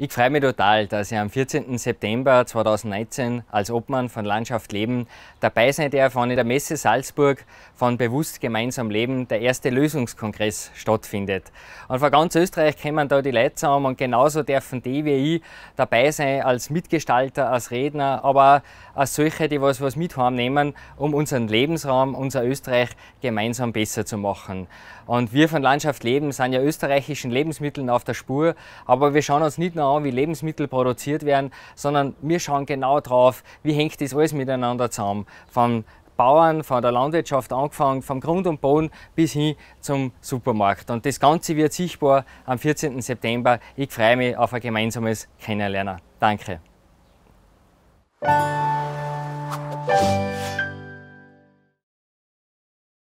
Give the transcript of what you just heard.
Ich freue mich total, dass ich am 14. September 2019 als Obmann von Landschaft Leben dabei sein darf, wenn in der Messe Salzburg von Bewusst gemeinsam Leben der erste Lösungskongress stattfindet. Und von ganz Österreich kommen da die Leute zusammen und genauso dürfen die wie ich dabei sein als Mitgestalter, als Redner, aber auch als solche, die was, was mit nehmen, um unseren Lebensraum, unser Österreich gemeinsam besser zu machen. Und wir von Landschaft Leben sind ja österreichischen Lebensmitteln auf der Spur, aber wir schauen uns nicht nur an, genau, wie Lebensmittel produziert werden, sondern wir schauen genau drauf, wie hängt das alles miteinander zusammen. Von Bauern, von der Landwirtschaft angefangen, vom Grund und Boden bis hin zum Supermarkt. Und das Ganze wird sichtbar am 14. September. Ich freue mich auf ein gemeinsames Kennenlernen. Danke.